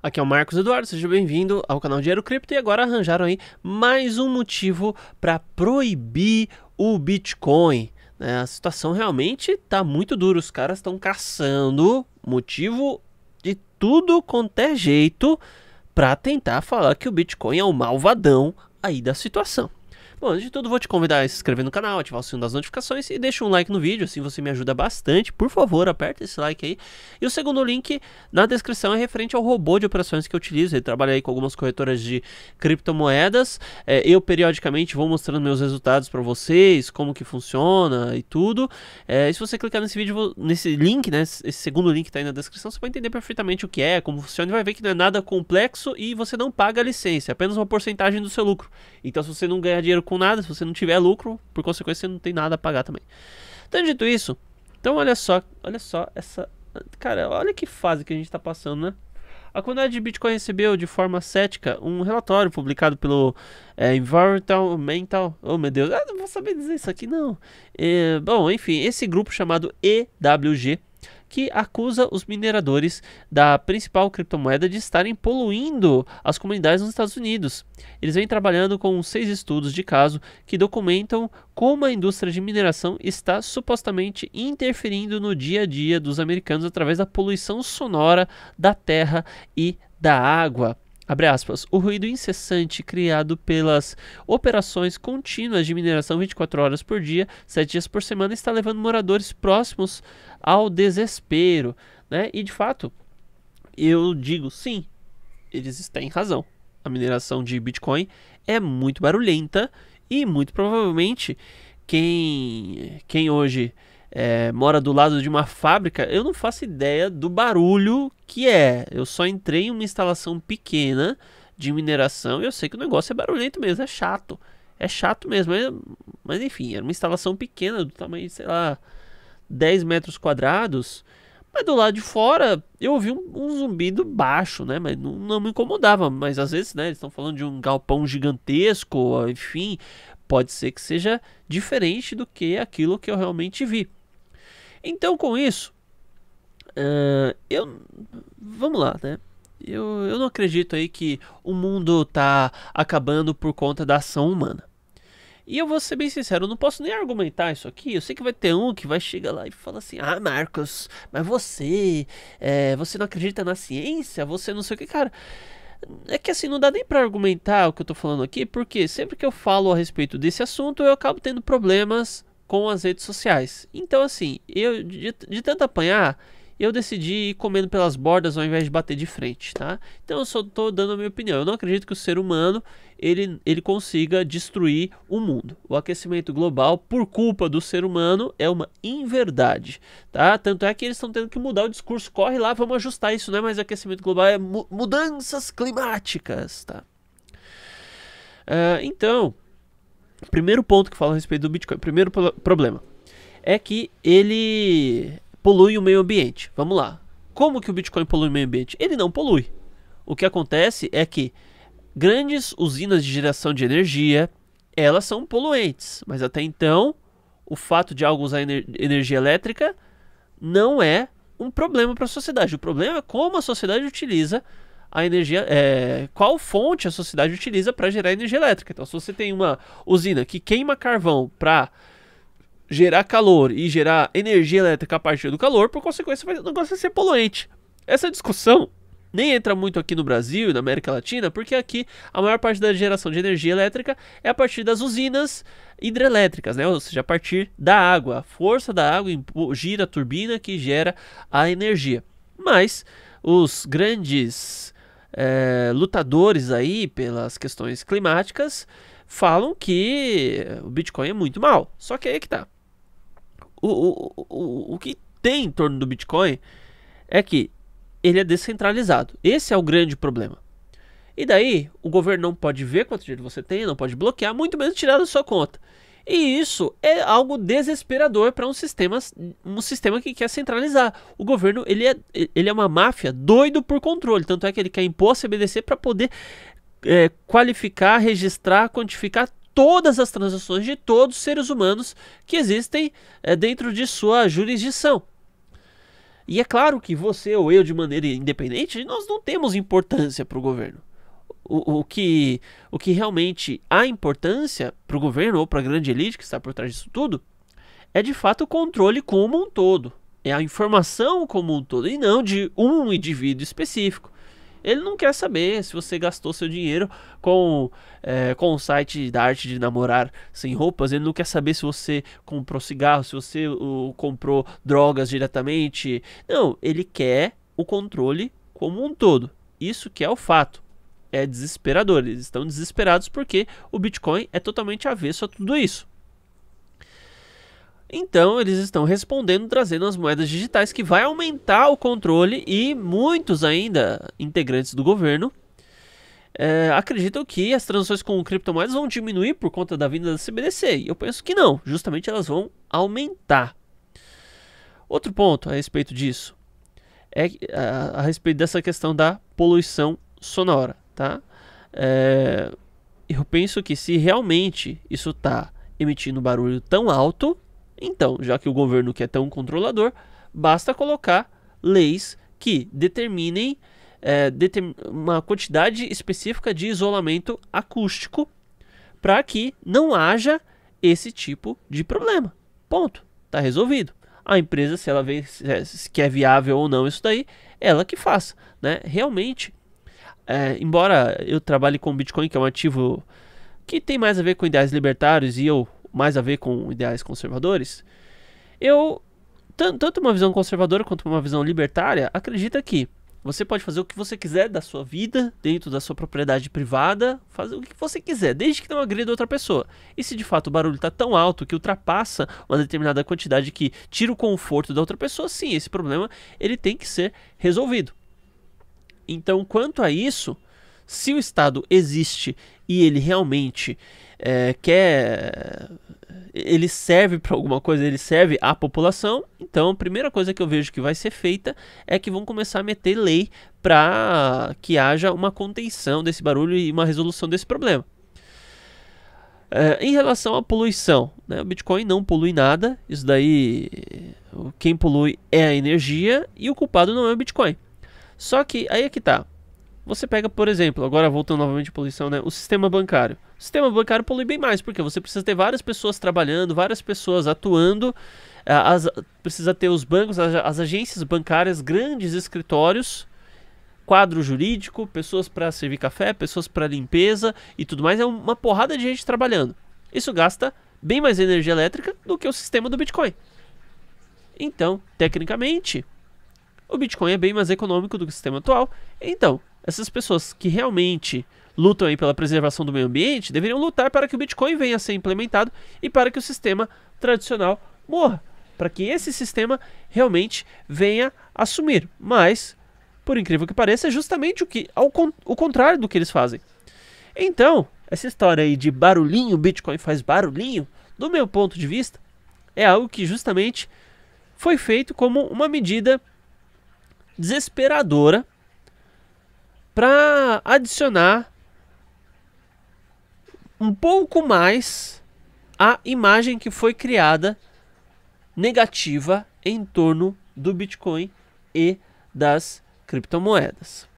Aqui é o Marcos Eduardo, seja bem-vindo ao canal Dinheiro Cripto e agora arranjaram aí mais um motivo para proibir o Bitcoin. Né? a situação realmente está muito dura, os caras estão caçando motivo de tudo quanto é jeito para tentar falar que o Bitcoin é o malvadão aí da situação. Bom, antes de tudo, vou te convidar a se inscrever no canal, ativar o sininho das notificações e deixa um like no vídeo, assim você me ajuda bastante. Por favor, aperta esse like aí. E o segundo link na descrição é referente ao robô de operações que eu utilizo. Ele trabalha aí com algumas corretoras de criptomoedas. É, eu, periodicamente, vou mostrando meus resultados para vocês, como que funciona e tudo. É, e se você clicar nesse vídeo, nesse link, né, esse segundo link que tá aí na descrição, você vai entender perfeitamente o que é, como funciona e vai ver que não é nada complexo e você não paga a licença, é apenas uma porcentagem do seu lucro. Então, se você não ganhar dinheiro com nada. Se você não tiver lucro, por consequência, você não tem nada a pagar também. Então, dito isso, então olha só, olha só essa. Cara, olha que fase que a gente está passando, né? A comunidade de Bitcoin recebeu de forma cética um relatório publicado pelo é, Environmental. Oh meu Deus, eu não vou saber dizer isso aqui não. É, bom, enfim, esse grupo chamado EWG que acusa os mineradores da principal criptomoeda de estarem poluindo as comunidades nos Estados Unidos. Eles vêm trabalhando com seis estudos de caso que documentam como a indústria de mineração está supostamente interferindo no dia a dia dos americanos através da poluição sonora da terra e da água. Abre aspas, o ruído incessante criado pelas operações contínuas de mineração 24 horas por dia, 7 dias por semana, está levando moradores próximos ao desespero. Né? E de fato, eu digo sim, eles têm razão. A mineração de Bitcoin é muito barulhenta e muito provavelmente quem, quem hoje é, mora do lado de uma fábrica, eu não faço ideia do barulho que é. Eu só entrei em uma instalação pequena de mineração e eu sei que o negócio é barulhento mesmo, é chato. É chato mesmo, mas, mas enfim, era uma instalação pequena, do tamanho, sei lá, 10 metros quadrados. Mas do lado de fora eu ouvi um, um zumbido baixo, né? Mas não, não, me incomodava. Mas às vezes, né? Eles estão falando de um galpão gigantesco, enfim. Pode ser que seja diferente do que aquilo que eu realmente vi. Então, com isso, uh, eu. Vamos lá, né? Eu, eu não acredito aí que o mundo tá acabando por conta da ação humana. E eu vou ser bem sincero, eu não posso nem argumentar isso aqui. Eu sei que vai ter um que vai chegar lá e fala assim: Ah, Marcos, mas você, é, você não acredita na ciência, você não sei o que, cara. É que assim, não dá nem para argumentar o que eu tô falando aqui, porque sempre que eu falo a respeito desse assunto, eu acabo tendo problemas com as redes sociais. Então, assim, eu de, de tanto apanhar, eu decidi ir comendo pelas bordas ao invés de bater de frente, tá? Então eu só estou dando a minha opinião. Eu não acredito que o ser humano ele, ele consiga destruir o mundo. O aquecimento global, por culpa do ser humano, é uma inverdade, tá? Tanto é que eles estão tendo que mudar o discurso. Corre lá, vamos ajustar isso, não é mais aquecimento global, é mu mudanças climáticas, tá? Uh, então, primeiro ponto que fala a respeito do Bitcoin, primeiro problema, é que ele polui o meio ambiente. Vamos lá. Como que o Bitcoin polui o meio ambiente? Ele não polui. O que acontece é que grandes usinas de geração de energia, elas são poluentes, mas até então o fato de algo usar ener energia elétrica não é um problema para a sociedade. O problema é como a sociedade utiliza a energia, é, qual fonte a sociedade utiliza para gerar energia elétrica. Então, se você tem uma usina que queima carvão para gerar calor e gerar energia elétrica a partir do calor, por consequência, o negócio vai ser poluente. Essa discussão nem entra muito aqui no Brasil e na América Latina, porque aqui a maior parte da geração de energia elétrica é a partir das usinas hidrelétricas, né? ou seja, a partir da água. A força da água gira a turbina que gera a energia. Mas os grandes é, lutadores aí pelas questões climáticas falam que o Bitcoin é muito mal. Só que aí é que tá. O, o, o, o que tem em torno do Bitcoin é que ele é descentralizado. Esse é o grande problema. E daí, o governo não pode ver quanto dinheiro você tem, não pode bloquear, muito menos tirar da sua conta. E isso é algo desesperador para um sistema, um sistema que quer centralizar. O governo ele é, ele é uma máfia doido por controle, tanto é que ele quer impor CBDC para poder é, qualificar, registrar, quantificar todas as transações de todos os seres humanos que existem é, dentro de sua jurisdição. E é claro que você ou eu, de maneira independente, nós não temos importância para o governo o, o, que, o que realmente há importância para o governo ou para a grande elite que está por trás disso tudo é de fato o controle como um todo. É a informação como um todo e não de um indivíduo específico. Ele não quer saber se você gastou seu dinheiro com, é, com o site da arte de namorar sem roupas. Ele não quer saber se você comprou cigarro, se você o, comprou drogas diretamente. Não, ele quer o controle como um todo. Isso que é o fato é desesperador. Eles estão desesperados porque o Bitcoin é totalmente avesso a tudo isso. Então eles estão respondendo trazendo as moedas digitais que vai aumentar o controle e muitos ainda integrantes do governo é, acreditam que as transações com criptomoedas vão diminuir por conta da vinda da CBDC. E eu penso que não, justamente elas vão aumentar. Outro ponto a respeito disso é a, a respeito dessa questão da poluição sonora tá? É, eu penso que se realmente isso está emitindo barulho tão alto, então, já que o governo quer é tão controlador, basta colocar leis que determinem é, uma quantidade específica de isolamento acústico para que não haja esse tipo de problema. Ponto. Está resolvido. A empresa, se ela vê se é viável ou não isso daí, ela que faça. Né? Realmente, é, embora eu trabalhe com Bitcoin, que é um ativo que tem mais a ver com ideais libertários e eu mais a ver com ideais conservadores, eu, tanto uma visão conservadora quanto uma visão libertária, acredita que você pode fazer o que você quiser da sua vida, dentro da sua propriedade privada, fazer o que você quiser, desde que não agrida outra pessoa. E se de fato o barulho está tão alto que ultrapassa uma determinada quantidade que tira o conforto da outra pessoa, sim, esse problema ele tem que ser resolvido. Então, quanto a isso, se o Estado existe e ele realmente é, quer. Ele serve para alguma coisa, ele serve à população. Então, a primeira coisa que eu vejo que vai ser feita é que vão começar a meter lei para que haja uma contenção desse barulho e uma resolução desse problema. É, em relação à poluição, né, o Bitcoin não polui nada. Isso daí, quem polui é a energia e o culpado não é o Bitcoin. Só que aí é que tá. Você pega, por exemplo, agora voltando novamente à poluição, né? O sistema bancário. O sistema bancário polui bem mais, porque você precisa ter várias pessoas trabalhando, várias pessoas atuando, eh, as, precisa ter os bancos, as, as agências bancárias, grandes escritórios, quadro jurídico, pessoas para servir café, pessoas para limpeza e tudo mais. É uma porrada de gente trabalhando. Isso gasta bem mais energia elétrica do que o sistema do Bitcoin. Então, tecnicamente, o Bitcoin é bem mais econômico do que o sistema atual. Então, essas pessoas que realmente lutam aí pela preservação do meio ambiente deveriam lutar para que o Bitcoin venha a ser implementado e para que o sistema tradicional morra, para que esse sistema realmente venha assumir. Mas, por incrível que pareça, é justamente o que ao con o contrário do que eles fazem. Então, essa história aí de barulhinho, Bitcoin faz barulhinho, do meu ponto de vista, é algo que justamente foi feito como uma medida desesperadora para adicionar um pouco mais a imagem que foi criada negativa em torno do Bitcoin e das criptomoedas.